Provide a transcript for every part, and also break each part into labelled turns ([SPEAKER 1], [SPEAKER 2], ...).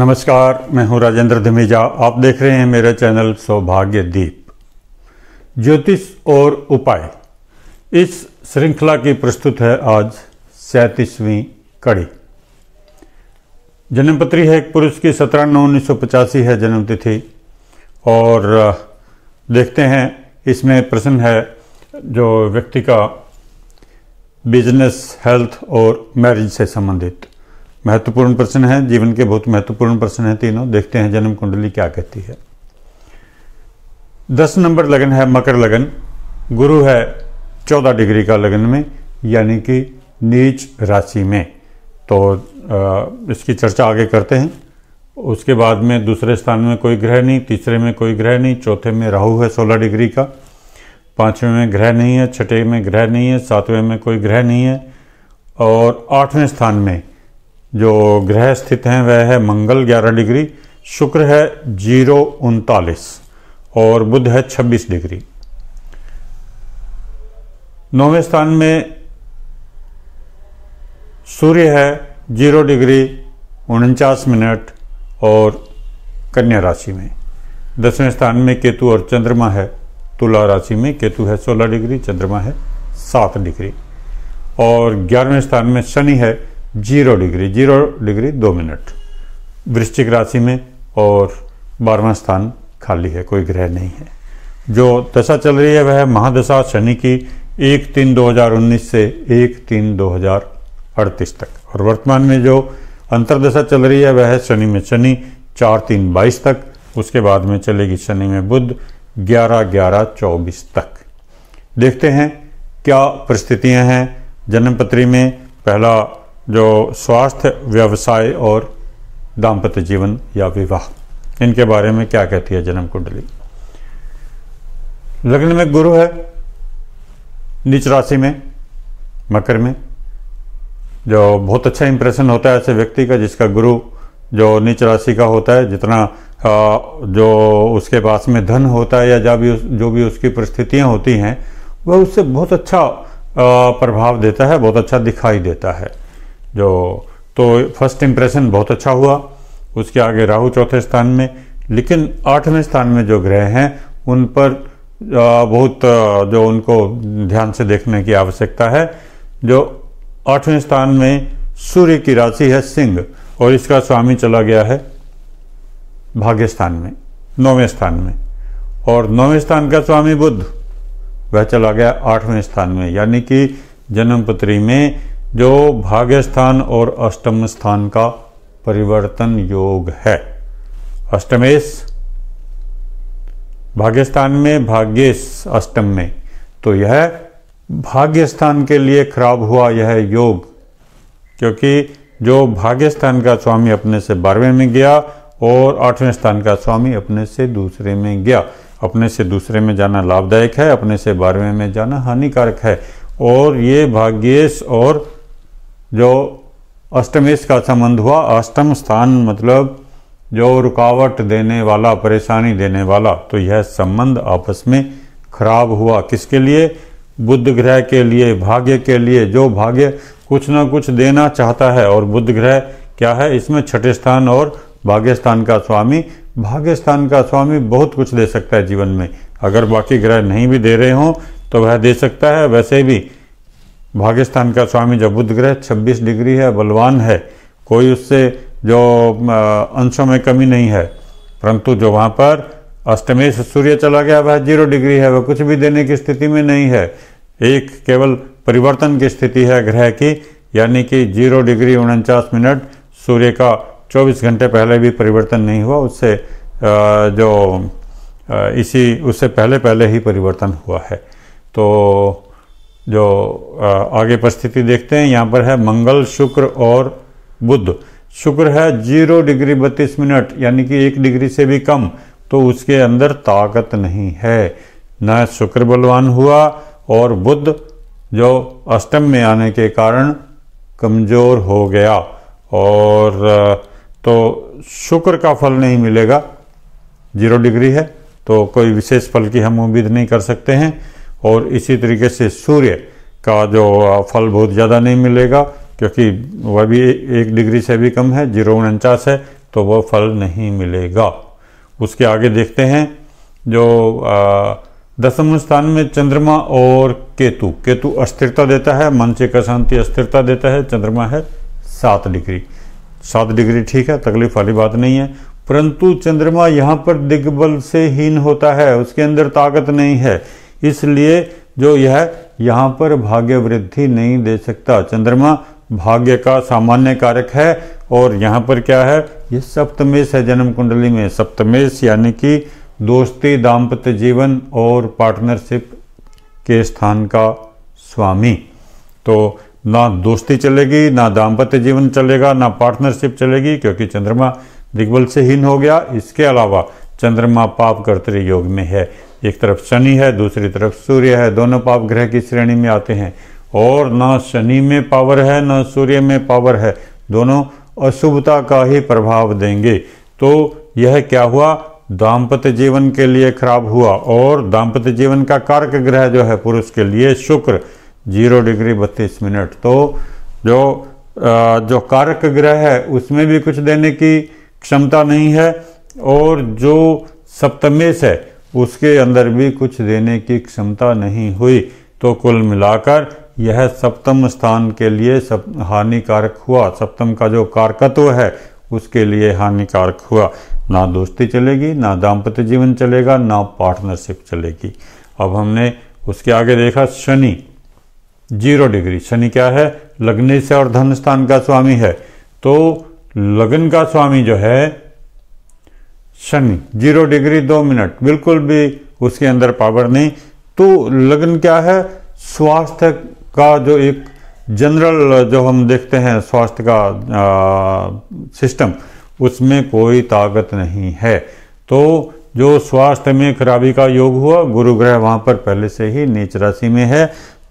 [SPEAKER 1] नमस्कार मैं हूं राजेंद्र धमेजा आप देख रहे हैं मेरा चैनल सौभाग्य दीप ज्योतिष और उपाय इस श्रृंखला की प्रस्तुत है आज सैंतीसवीं कड़ी जन्मपत्री है एक पुरुष की सत्रह नौ उन्नीस सौ पचासी है जन्मतिथि और देखते हैं इसमें प्रश्न है जो व्यक्ति का बिजनेस हेल्थ और मैरिज से संबंधित महत्वपूर्ण प्रश्न है जीवन के बहुत महत्वपूर्ण प्रश्न है तीनों देखते हैं जन्म कुंडली क्या कहती है दस नंबर लगन है मकर लगन गुरु है चौदह डिग्री का लगन में यानी कि नीच राशि में तो इसकी चर्चा आगे करते हैं उसके बाद में दूसरे स्थान में कोई ग्रह नहीं तीसरे में कोई ग्रह नहीं चौथे में राहु है सोलह डिग्री का पाँचवें में ग्रह नहीं है छठे में ग्रह नहीं है सातवें में कोई ग्रह नहीं है और आठवें स्थान में जो ग्रह स्थित हैं वह है मंगल 11 डिग्री शुक्र है जीरो उनतालीस और बुध है 26 डिग्री नौवें स्थान में सूर्य है जीरो डिग्री उनचास मिनट और कन्या राशि में दसवें स्थान में केतु और चंद्रमा है तुला राशि में केतु है सोलह डिग्री चंद्रमा है सात डिग्री और ग्यारहवें स्थान में शनि है जीरो डिग्री जीरो डिग्री दो मिनट वृश्चिक राशि में और बारहवा स्थान खाली है कोई ग्रह नहीं है जो दशा चल रही है वह महादशा शनि की एक तीन 2019 से एक तीन 2038 तक और वर्तमान में जो अंतरदशा चल रही है वह शनि में शनि चार तीन बाईस तक उसके बाद में चलेगी शनि में बुद्ध ग्यारह ग्यारह चौबीस तक देखते हैं क्या परिस्थितियां हैं जन्मपत्री में पहला जो स्वास्थ्य व्यवसाय और दाम्पत्य जीवन या विवाह इनके बारे में क्या कहती है जन्म कुंडली लग्न में गुरु है नीच राशि में मकर में जो बहुत अच्छा इंप्रेशन होता है ऐसे व्यक्ति का जिसका गुरु जो नीच राशि का होता है जितना जो उसके पास में धन होता है या जब भी जो भी उसकी परिस्थितियाँ होती हैं वह उससे बहुत अच्छा प्रभाव देता है बहुत अच्छा दिखाई देता है जो तो फर्स्ट इम्प्रेशन बहुत अच्छा हुआ उसके आगे राहु चौथे स्थान में लेकिन आठवें स्थान में जो ग्रह हैं उन पर बहुत जो उनको ध्यान से देखने की आवश्यकता है जो आठवें स्थान में सूर्य की राशि है सिंह और इसका स्वामी चला गया है भाग्य स्थान में नौवें स्थान में और नौवें स्थान का स्वामी बुद्ध वह चला गया आठवें स्थान में यानी कि जन्मपत्री में जो भाग्य स्थान और अष्टम स्थान का परिवर्तन योग है अष्टमेश भाग्यस्थान में भाग्येश अष्टम में तो यह भाग्यस्थान के लिए खराब हुआ यह योग क्योंकि जो भाग्यस्थान का स्वामी अपने से बारहवें में गया और आठवें स्थान का स्वामी अपने से दूसरे में गया अपने से दूसरे में जाना लाभदायक है अपने से बारहवें में जाना हानिकारक है और ये भाग्येश और जो अष्टमेश का संबंध हुआ अष्टम स्थान मतलब जो रुकावट देने वाला परेशानी देने वाला तो यह संबंध आपस में खराब हुआ किसके लिए बुद्ध ग्रह के लिए भाग्य के लिए जो भाग्य कुछ ना कुछ देना चाहता है और बुद्ध ग्रह क्या है इसमें छठे स्थान और भाग्यस्थान का स्वामी भाग्यस्थान का स्वामी बहुत कुछ दे सकता है जीवन में अगर बाकी ग्रह नहीं भी दे रहे हों तो वह दे सकता है वैसे भी भागिस्तान का स्वामी जो बुद्ध ग्रह छब्बीस डिग्री है बलवान है कोई उससे जो अंशों में कमी नहीं है परंतु जो वहाँ पर अष्टमेश सूर्य चला गया वह जीरो डिग्री है वह कुछ भी देने की स्थिति में नहीं है एक केवल परिवर्तन की स्थिति है ग्रह की यानी कि जीरो डिग्री उनचास मिनट सूर्य का 24 घंटे पहले भी परिवर्तन नहीं हुआ उससे जो इसी उससे पहले पहले ही परिवर्तन हुआ है तो जो आगे परिस्थिति देखते हैं यहाँ पर है मंगल शुक्र और बुध शुक्र है जीरो डिग्री बत्तीस मिनट यानी कि एक डिग्री से भी कम तो उसके अंदर ताकत नहीं है न शुक्र बलवान हुआ और बुध जो अष्टम में आने के कारण कमज़ोर हो गया और तो शुक्र का फल नहीं मिलेगा जीरो डिग्री है तो कोई विशेष फल की हम उम्मीद नहीं कर सकते हैं और इसी तरीके से सूर्य का जो फल बहुत ज़्यादा नहीं मिलेगा क्योंकि वह भी एक डिग्री से भी कम है जीरो उनचास है तो वह फल नहीं मिलेगा उसके आगे देखते हैं जो दसम स्थान में चंद्रमा और केतु केतु अस्थिरता देता है मानसिक अशांति अस्थिरता देता है चंद्रमा है सात डिग्री सात डिग्री ठीक है तकलीफ वाली बात नहीं है परंतु चंद्रमा यहाँ पर दिग्बल से हीन होता है उसके अंदर ताकत नहीं है इसलिए जो यह यहाँ पर भाग्य वृद्धि नहीं दे सकता चंद्रमा भाग्य का सामान्य कारक है और यहाँ पर क्या है ये सप्तमेश है जन्म कुंडली में सप्तमेश यानी कि दोस्ती दाम्पत्य जीवन और पार्टनरशिप के स्थान का स्वामी तो ना दोस्ती चलेगी ना दाम्पत्य जीवन चलेगा ना पार्टनरशिप चलेगी क्योंकि चंद्रमा दिग्बल से हीन हो गया इसके अलावा चंद्रमा पाप कर्तरी योग में है एक तरफ शनि है दूसरी तरफ सूर्य है दोनों पाप ग्रह की श्रेणी में आते हैं और न शनि में पावर है न सूर्य में पावर है दोनों अशुभता का ही प्रभाव देंगे तो यह क्या हुआ दाम्पत्य जीवन के लिए खराब हुआ और दाम्पत्य जीवन का कारक ग्रह जो है पुरुष के लिए शुक्र जीरो डिग्री बत्तीस मिनट तो जो जो कारक ग्रह है उसमें भी कुछ देने की क्षमता नहीं है और जो सप्तमेश है उसके अंदर भी कुछ देने की क्षमता नहीं हुई तो कुल मिलाकर यह सप्तम स्थान के लिए सब हानिकारक हुआ सप्तम का जो कारकत्व है उसके लिए हानिकारक हुआ ना दोस्ती चलेगी ना दाम्पत्य जीवन चलेगा ना पार्टनरशिप चलेगी अब हमने उसके आगे देखा शनि जीरो डिग्री शनि क्या है लग्ने से और धन स्थान का स्वामी है तो लग्न का स्वामी जो है शनि जीरो डिग्री दो मिनट बिल्कुल भी उसके अंदर पावर नहीं तो लगन क्या है स्वास्थ्य का जो एक जनरल जो हम देखते हैं स्वास्थ्य का आ, सिस्टम उसमें कोई ताकत नहीं है तो जो स्वास्थ्य में खराबी का योग हुआ गुरु ग्रह वहाँ पर पहले से ही नीच राशि में है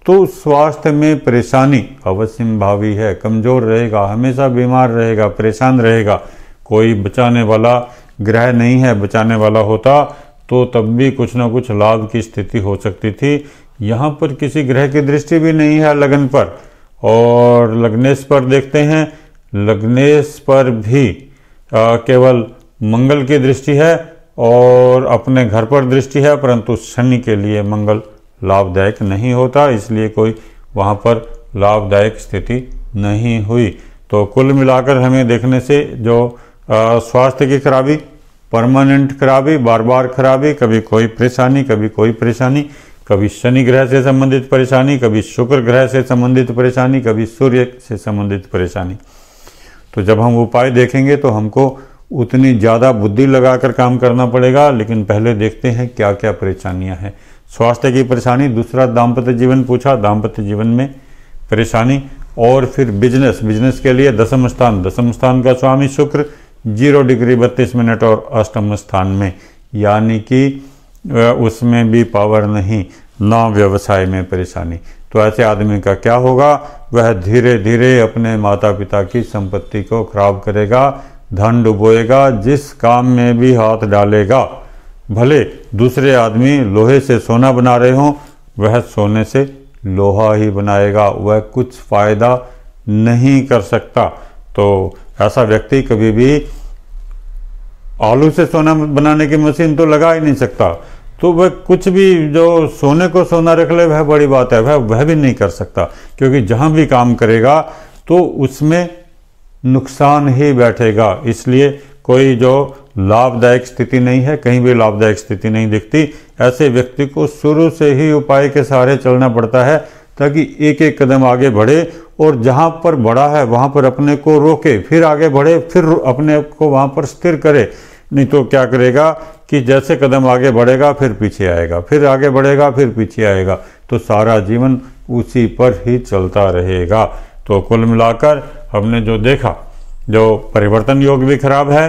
[SPEAKER 1] तो स्वास्थ्य में परेशानी अवश्य भावी है कमज़ोर रहेगा हमेशा बीमार रहेगा परेशान रहेगा कोई बचाने वाला ग्रह नहीं है बचाने वाला होता तो तब भी कुछ ना कुछ लाभ की स्थिति हो सकती थी यहाँ पर किसी ग्रह की दृष्टि भी नहीं है लगन पर और लग्नेश पर देखते हैं लग्नेश पर भी आ, केवल मंगल की दृष्टि है और अपने घर पर दृष्टि है परंतु शनि के लिए मंगल लाभदायक नहीं होता इसलिए कोई वहाँ पर लाभदायक स्थिति नहीं हुई तो कुल मिलाकर हमें देखने से जो स्वास्थ्य की खराबी परमानेंट खराबी बार बार खराबी कभी कोई परेशानी कभी कोई परेशानी कभी शनि ग्रह से संबंधित परेशानी कभी शुक्र ग्रह से संबंधित परेशानी कभी सूर्य से संबंधित परेशानी तो जब हम उपाय देखेंगे तो हमको उतनी ज़्यादा बुद्धि लगाकर काम करना पड़ेगा लेकिन पहले देखते हैं क्या क्या परेशानियां हैं स्वास्थ्य की परेशानी दूसरा दाम्पत्य जीवन पूछा दाम्पत्य जीवन में परेशानी और फिर बिजनेस बिजनेस के लिए दसम स्थान दसम स्थान का स्वामी शुक्र जीरो डिग्री बत्तीस मिनट और अष्टम स्थान में यानी कि उसमें भी पावर नहीं ना व्यवसाय में परेशानी तो ऐसे आदमी का क्या होगा वह धीरे धीरे अपने माता पिता की संपत्ति को खराब करेगा धन डुबोएगा जिस काम में भी हाथ डालेगा भले दूसरे आदमी लोहे से सोना बना रहे हों वह सोने से लोहा ही बनाएगा वह कुछ फ़ायदा नहीं कर सकता तो ऐसा व्यक्ति कभी भी आलू से सोना बनाने की मशीन तो लगा ही नहीं सकता तो वह कुछ भी जो सोने को सोना रख ले वह बड़ी बात है वह वह भी नहीं कर सकता क्योंकि जहाँ भी काम करेगा तो उसमें नुकसान ही बैठेगा इसलिए कोई जो लाभदायक स्थिति नहीं है कहीं भी लाभदायक स्थिति नहीं दिखती ऐसे व्यक्ति को शुरू से ही उपाय के सहारे चलना पड़ता है ताकि एक एक कदम आगे बढ़े और जहाँ पर बढ़ा है वहाँ पर अपने को रोके फिर आगे बढ़े फिर अपने को वहाँ पर स्थिर करे नहीं तो क्या करेगा कि जैसे कदम आगे बढ़ेगा फिर पीछे आएगा फिर आगे बढ़ेगा फिर पीछे आएगा तो सारा जीवन उसी पर ही चलता रहेगा तो कुल मिलाकर हमने जो देखा जो परिवर्तन योग भी खराब है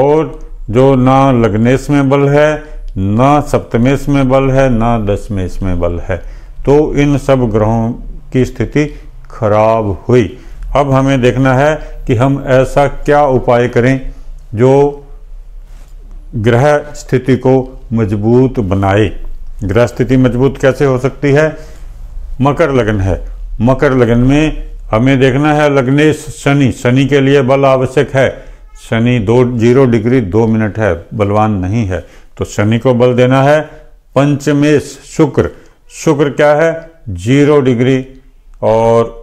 [SPEAKER 1] और जो ना लग्नेश में बल है ना सप्तमेश में बल है ना दसमेश में बल है तो इन सब ग्रहों की स्थिति खराब हुई अब हमें देखना है कि हम ऐसा क्या उपाय करें जो ग्रह स्थिति को मजबूत बनाए ग्रह स्थिति मजबूत कैसे हो सकती है मकर लगन है मकर लगन में हमें देखना है लग्नेश शनि शनि के लिए बल आवश्यक है शनि दो जीरो डिग्री दो मिनट है बलवान नहीं है तो शनि को बल देना है पंचमेश शुक्र शुक्र क्या है जीरो डिग्री और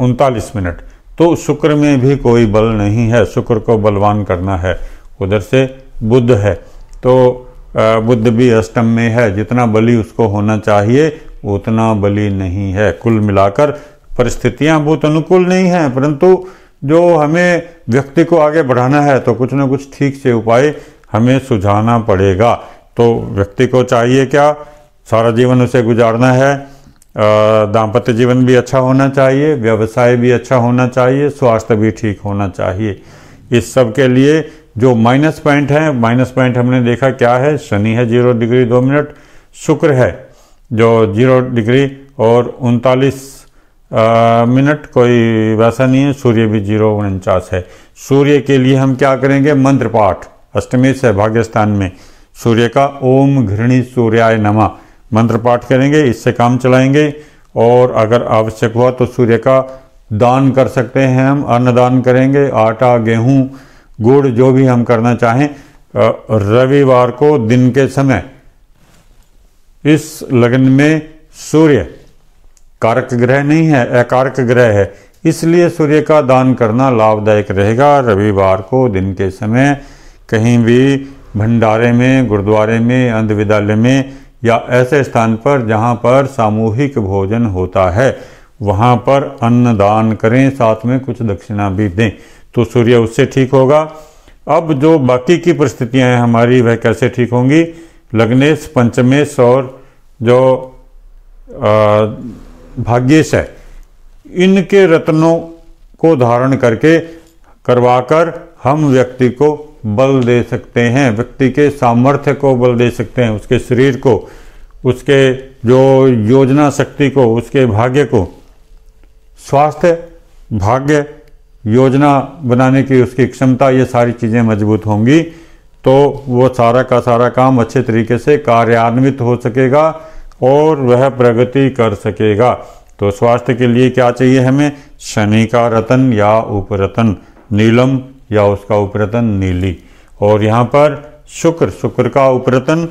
[SPEAKER 1] उनतालीस मिनट तो शुक्र में भी कोई बल नहीं है शुक्र को बलवान करना है उधर से बुद्ध है तो बुद्ध भी अष्टम में है जितना बलि उसको होना चाहिए उतना बलि नहीं है कुल मिलाकर परिस्थितियां बहुत अनुकूल नहीं हैं परंतु जो हमें व्यक्ति को आगे बढ़ाना है तो कुछ ना कुछ ठीक से उपाय हमें सुझाना पड़ेगा तो व्यक्ति को चाहिए क्या सारा जीवन उसे गुजारना है दाम्पत्य जीवन भी अच्छा होना चाहिए व्यवसाय भी अच्छा होना चाहिए स्वास्थ्य भी ठीक होना चाहिए इस सब के लिए जो माइनस पॉइंट है माइनस पॉइंट हमने देखा क्या है शनि है जीरो डिग्री दो मिनट शुक्र है जो जीरो डिग्री और उनतालीस मिनट कोई वैसा नहीं है सूर्य भी जीरो उनचास है सूर्य के लिए हम क्या करेंगे मंत्र पाठ अष्टमी से भाग्यस्थान में सूर्य का ओम घृणी सूर्याय नमा मंत्र पाठ करेंगे इससे काम चलाएंगे और अगर आवश्यक हुआ तो सूर्य का दान कर सकते हैं हम अन्नदान करेंगे आटा गेहूं गुड़ जो भी हम करना चाहें रविवार को दिन के समय इस लग्न में सूर्य कारक ग्रह नहीं है अकारक ग्रह है इसलिए सूर्य का दान करना लाभदायक रहेगा रविवार को दिन के समय कहीं भी भंडारे में गुरुद्वारे में अंधविद्यालय में या ऐसे स्थान पर जहाँ पर सामूहिक भोजन होता है वहाँ पर अन्न दान करें साथ में कुछ दक्षिणा भी दें तो सूर्य उससे ठीक होगा अब जो बाकी की परिस्थितियाँ हैं हमारी वह कैसे ठीक होंगी लग्नेश पंचमेश और जो भाग्येश है इनके रत्नों को धारण करके करवाकर हम व्यक्ति को बल दे सकते हैं व्यक्ति के सामर्थ्य को बल दे सकते हैं उसके शरीर को उसके जो योजना शक्ति को उसके भाग्य को स्वास्थ्य भाग्य योजना बनाने की उसकी क्षमता ये सारी चीज़ें मजबूत होंगी तो वो सारा का सारा काम अच्छे तरीके से कार्यान्वित हो सकेगा और वह प्रगति कर सकेगा तो स्वास्थ्य के लिए क्या चाहिए हमें शनि का रतन या उपरतन नीलम या उसका उपरतन नीली और यहाँ पर शुक्र शुक्र का उपरतन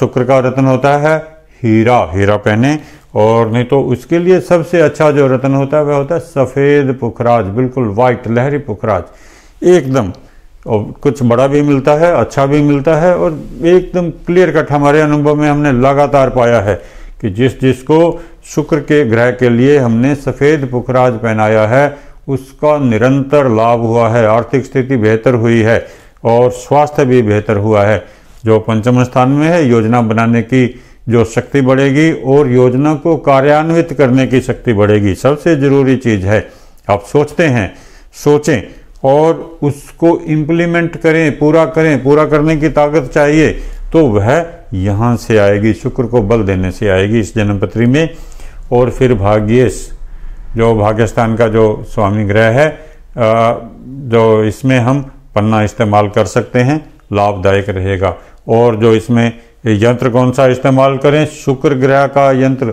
[SPEAKER 1] शुक्र का रतन होता है हीरा हीरा पहने और नहीं तो उसके लिए सबसे अच्छा जो रतन होता है वह होता है सफ़ेद पुखराज बिल्कुल वाइट लहरी पुखराज एकदम और कुछ बड़ा भी मिलता है अच्छा भी मिलता है और एकदम क्लियर कट हमारे अनुभव में हमने लगातार पाया है कि जिस जिसको शुक्र के ग्रह के लिए हमने सफ़ेद पुखराज पहनाया है उसका निरंतर लाभ हुआ है आर्थिक स्थिति बेहतर हुई है और स्वास्थ्य भी बेहतर हुआ है जो पंचम स्थान में है योजना बनाने की जो शक्ति बढ़ेगी और योजना को कार्यान्वित करने की शक्ति बढ़ेगी सबसे ज़रूरी चीज़ है आप सोचते हैं सोचें और उसको इम्प्लीमेंट करें पूरा करें पूरा करने की ताकत चाहिए तो वह यहाँ से आएगी शुक्र को बल देने से आएगी इस जन्मपत्री में और फिर भाग्येश जो भाग्यस्थान का जो स्वामी ग्रह है जो इसमें हम पन्ना इस्तेमाल कर सकते हैं लाभदायक रहेगा और जो इसमें यंत्र कौन सा इस्तेमाल करें शुक्र ग्रह का यंत्र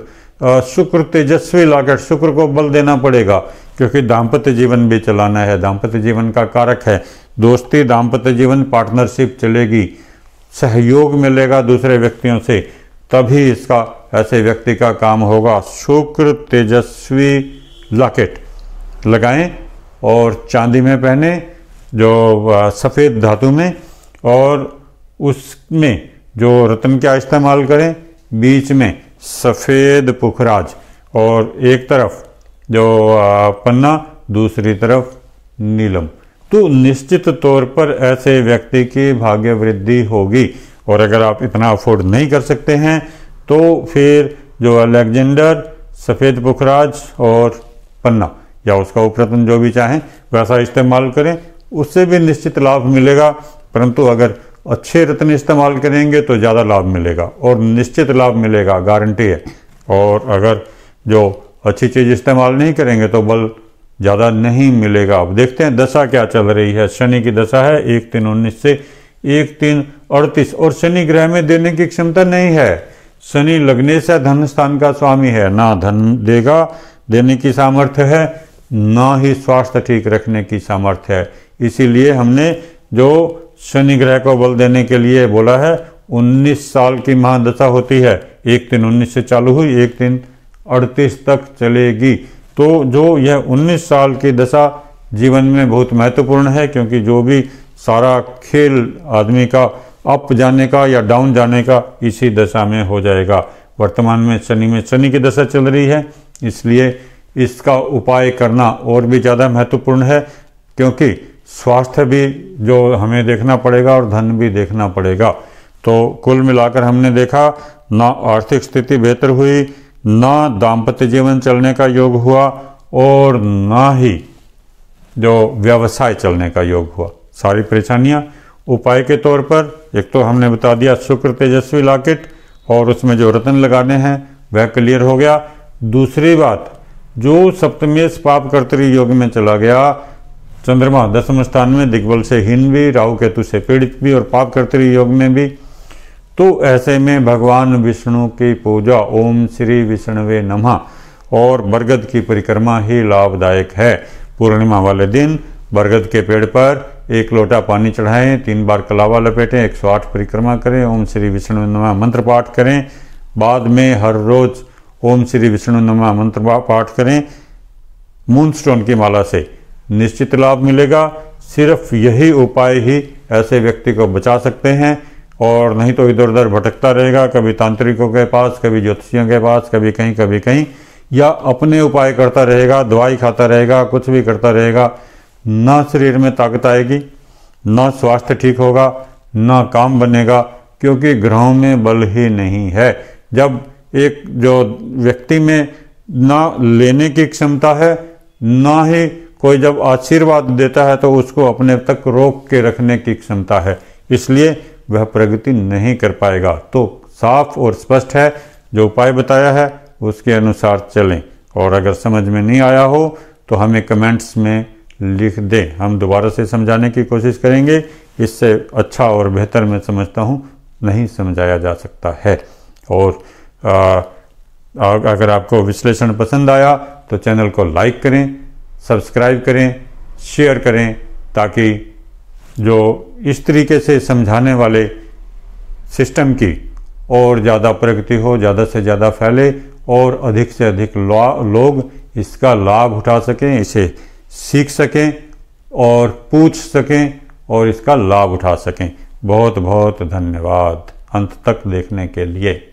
[SPEAKER 1] शुक्र तेजस्वी लाकर शुक्र को बल देना पड़ेगा क्योंकि दाम्पत्य जीवन भी चलाना है दाम्पत्य जीवन का कारक है दोस्ती दाम्पत्य जीवन पार्टनरशिप चलेगी सहयोग मिलेगा दूसरे व्यक्तियों से तभी इसका ऐसे व्यक्ति का काम होगा शुक्र तेजस्वी लॉकेट लगाएं और चांदी में पहने जो सफ़ेद धातु में और उसमें जो रतन का इस्तेमाल करें बीच में सफ़ेद पुखराज और एक तरफ जो पन्ना दूसरी तरफ नीलम तो निश्चित तौर पर ऐसे व्यक्ति की भाग्य वृद्धि होगी और अगर आप इतना अफोर्ड नहीं कर सकते हैं तो फिर जो अलेक्जेंडर सफ़ेद पुखराज और पन्ना या उसका उपरत्न जो भी चाहें वैसा इस्तेमाल करें उससे भी निश्चित लाभ मिलेगा परंतु अगर अच्छे रत्न इस्तेमाल करेंगे तो ज़्यादा लाभ मिलेगा और निश्चित लाभ मिलेगा गारंटी है और अगर जो अच्छी चीज़ इस्तेमाल नहीं करेंगे तो बल ज़्यादा नहीं मिलेगा अब देखते हैं दशा क्या चल रही है शनि की दशा है एक तीन उन्नीस से एक तीन अड़तीस और शनि ग्रह में देने की क्षमता नहीं है शनि लग्नेश धन स्थान का स्वामी है ना धन देगा देने की सामर्थ्य है ना ही स्वास्थ्य ठीक रखने की सामर्थ्य है इसीलिए हमने जो शनि ग्रह को बल देने के लिए बोला है 19 साल की महादशा होती है एक दिन 19 से चालू हुई एक दिन 38 तक चलेगी तो जो यह 19 साल की दशा जीवन में बहुत महत्वपूर्ण है क्योंकि जो भी सारा खेल आदमी का अप जाने का या डाउन जाने का इसी दशा में हो जाएगा वर्तमान में शनि में शनि की दशा चल रही है इसलिए इसका उपाय करना और भी ज़्यादा महत्वपूर्ण है क्योंकि स्वास्थ्य भी जो हमें देखना पड़ेगा और धन भी देखना पड़ेगा तो कुल मिलाकर हमने देखा ना आर्थिक स्थिति बेहतर हुई ना दाम्पत्य जीवन चलने का योग हुआ और ना ही जो व्यवसाय चलने का योग हुआ सारी परेशानियाँ उपाय के तौर पर एक तो हमने बता दिया शुक्र तेजस्वी लाकेट और उसमें जो रतन लगाने हैं वह क्लियर हो गया दूसरी बात जो सप्तमेश पाप कर्तरी योग में चला गया चंद्रमा दसम स्थान में दिग्बल से हीन भी राहु केतु से पीड़ित भी और पाप कर्तरी योग में भी तो ऐसे में भगवान विष्णु की पूजा ओम श्री विष्णुवे नमः और बरगद की परिक्रमा ही लाभदायक है पूर्णिमा वाले दिन बरगद के पेड़ पर एक लोटा पानी चढ़ाएं तीन बार कलावा लपेटें 108 परिक्रमा करें ओम श्री विष्णु नमः मंत्र पाठ करें बाद में हर रोज़ ओम श्री विष्णु नमा मंत्र पाठ करें मूनस्टोन की माला से निश्चित लाभ मिलेगा सिर्फ यही उपाय ही ऐसे व्यक्ति को बचा सकते हैं और नहीं तो इधर उधर भटकता रहेगा कभी तांत्रिकों के पास कभी ज्योतिषियों के पास कभी कहीं कभी कहीं या अपने उपाय करता रहेगा दवाई खाता रहेगा कुछ भी करता रहेगा ना शरीर में ताकत आएगी ना स्वास्थ्य ठीक होगा ना काम बनेगा क्योंकि ग्रहों में बल ही नहीं है जब एक जो व्यक्ति में ना लेने की क्षमता है ना ही कोई जब आशीर्वाद देता है तो उसको अपने तक रोक के रखने की क्षमता है इसलिए वह प्रगति नहीं कर पाएगा तो साफ और स्पष्ट है जो उपाय बताया है उसके अनुसार चलें और अगर समझ में नहीं आया हो तो हमें कमेंट्स में लिख दें हम दोबारा से समझाने की कोशिश करेंगे इससे अच्छा और बेहतर मैं समझता हूँ नहीं समझाया जा सकता है और अगर आपको विश्लेषण पसंद आया तो चैनल को लाइक करें सब्सक्राइब करें शेयर करें ताकि जो इस तरीके से समझाने वाले सिस्टम की और ज़्यादा प्रगति हो ज़्यादा से ज़्यादा फैले और अधिक से अधिक लोग इसका लाभ उठा सकें इसे सीख सकें और पूछ सकें और इसका लाभ उठा सकें बहुत बहुत धन्यवाद अंत तक देखने के लिए